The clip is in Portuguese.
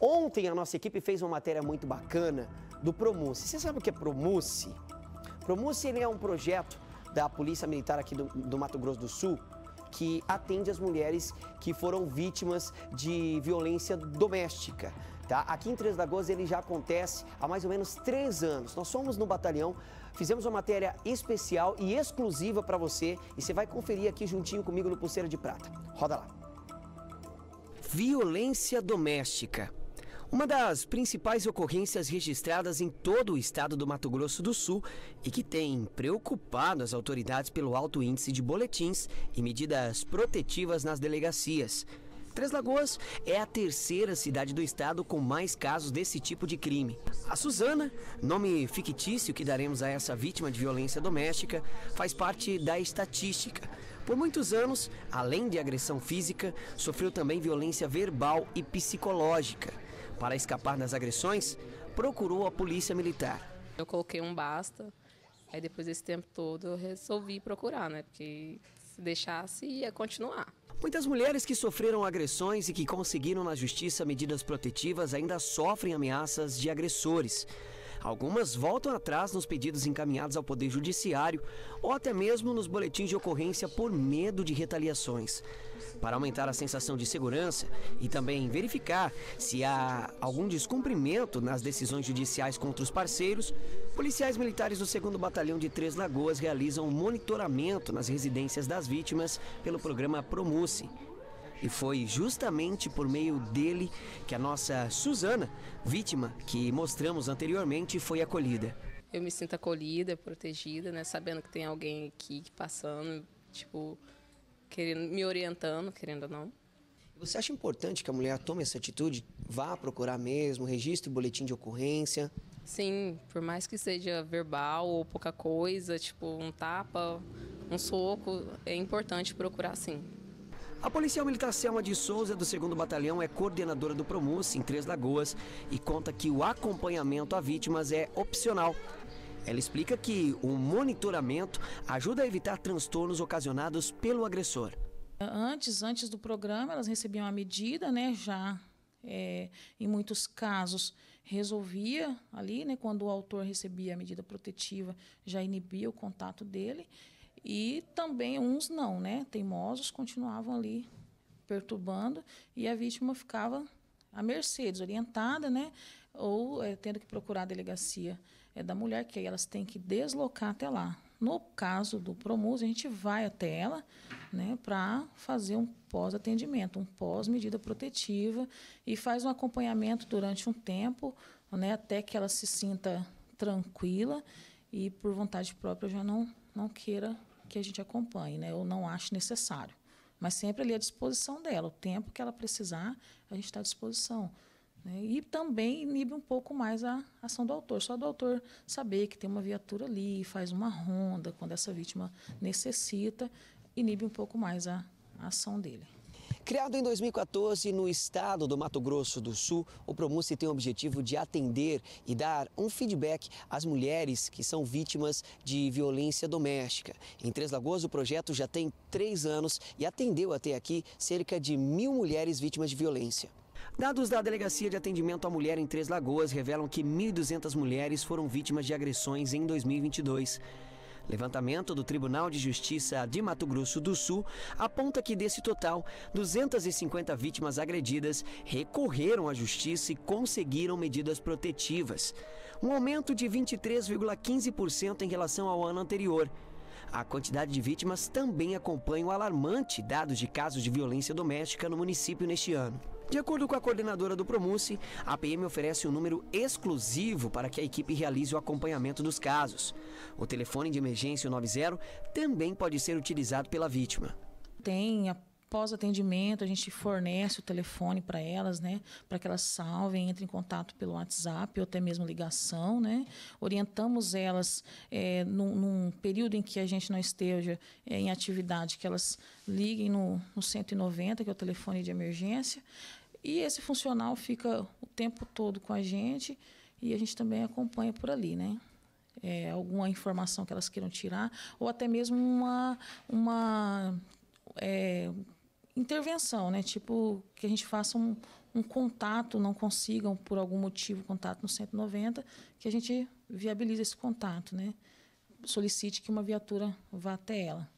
Ontem a nossa equipe fez uma matéria muito bacana do Promuce. Você sabe o que é Promuce? Promuce ele é um projeto da Polícia Militar aqui do, do Mato Grosso do Sul que atende as mulheres que foram vítimas de violência doméstica. Tá? Aqui em Três Lagoas ele já acontece há mais ou menos três anos. Nós somos no batalhão, fizemos uma matéria especial e exclusiva para você e você vai conferir aqui juntinho comigo no Pulseira de Prata. Roda lá. Violência doméstica. Uma das principais ocorrências registradas em todo o estado do Mato Grosso do Sul e que tem preocupado as autoridades pelo alto índice de boletins e medidas protetivas nas delegacias. Três Lagoas é a terceira cidade do estado com mais casos desse tipo de crime. A Suzana, nome fictício que daremos a essa vítima de violência doméstica, faz parte da estatística. Por muitos anos, além de agressão física, sofreu também violência verbal e psicológica. Para escapar das agressões, procurou a polícia militar. Eu coloquei um basta, aí depois desse tempo todo eu resolvi procurar, né? Porque se deixasse ia continuar. Muitas mulheres que sofreram agressões e que conseguiram na justiça medidas protetivas ainda sofrem ameaças de agressores. Algumas voltam atrás nos pedidos encaminhados ao Poder Judiciário ou até mesmo nos boletins de ocorrência por medo de retaliações. Para aumentar a sensação de segurança e também verificar se há algum descumprimento nas decisões judiciais contra os parceiros, policiais militares do 2 Batalhão de Três Lagoas realizam um monitoramento nas residências das vítimas pelo programa Promuce. E foi justamente por meio dele que a nossa Suzana, vítima que mostramos anteriormente, foi acolhida. Eu me sinto acolhida, protegida, né? Sabendo que tem alguém aqui passando, tipo, querendo, me orientando, querendo ou não. Você acha importante que a mulher tome essa atitude, vá procurar mesmo, registre o boletim de ocorrência? Sim, por mais que seja verbal ou pouca coisa, tipo um tapa, um soco, é importante procurar sim. A policial militar Selma de Souza, do 2 Batalhão, é coordenadora do Promus em Três Lagoas e conta que o acompanhamento a vítimas é opcional. Ela explica que o monitoramento ajuda a evitar transtornos ocasionados pelo agressor. Antes, antes do programa, elas recebiam a medida, né, já é, em muitos casos resolvia ali, né, quando o autor recebia a medida protetiva, já inibia o contato dele. E também uns não, né? Teimosos continuavam ali perturbando e a vítima ficava à mercê, desorientada, né? Ou é, tendo que procurar a delegacia é, da mulher, que aí elas têm que deslocar até lá. No caso do Promus, a gente vai até ela né, para fazer um pós-atendimento, um pós-medida protetiva e faz um acompanhamento durante um tempo, né, até que ela se sinta tranquila e por vontade própria já não, não queira que a gente acompanhe, né? Eu não acho necessário. Mas sempre ali à disposição dela. O tempo que ela precisar, a gente está à disposição. Né? E também inibe um pouco mais a ação do autor. Só do autor saber que tem uma viatura ali, faz uma ronda quando essa vítima necessita, inibe um pouco mais a, a ação dele. Criado em 2014 no estado do Mato Grosso do Sul, o Promuce tem o objetivo de atender e dar um feedback às mulheres que são vítimas de violência doméstica. Em Três Lagoas, o projeto já tem três anos e atendeu até aqui cerca de mil mulheres vítimas de violência. Dados da Delegacia de Atendimento à Mulher em Três Lagoas revelam que 1.200 mulheres foram vítimas de agressões em 2022. Levantamento do Tribunal de Justiça de Mato Grosso do Sul aponta que desse total, 250 vítimas agredidas recorreram à justiça e conseguiram medidas protetivas, um aumento de 23,15% em relação ao ano anterior. A quantidade de vítimas também acompanha o alarmante dados de casos de violência doméstica no município neste ano. De acordo com a coordenadora do Promuce, a PM oferece um número exclusivo para que a equipe realize o acompanhamento dos casos. O telefone de emergência 90 também pode ser utilizado pela vítima. Tem após atendimento, a gente fornece o telefone para elas, né, para que elas salvem, entrem em contato pelo WhatsApp ou até mesmo ligação, né. Orientamos elas é, num, num, período em que a gente não esteja é, em atividade, que elas liguem no, no 190, que é o telefone de emergência, e esse funcional fica o tempo todo com a gente e a gente também acompanha por ali, né? É, alguma informação que elas queiram tirar, ou até mesmo uma, uma é, intervenção, né? Tipo, que a gente faça um, um, contato, não consigam, por algum motivo, contato no 190, que a gente viabiliza esse contato, né? Solicite que uma viatura vá até ela.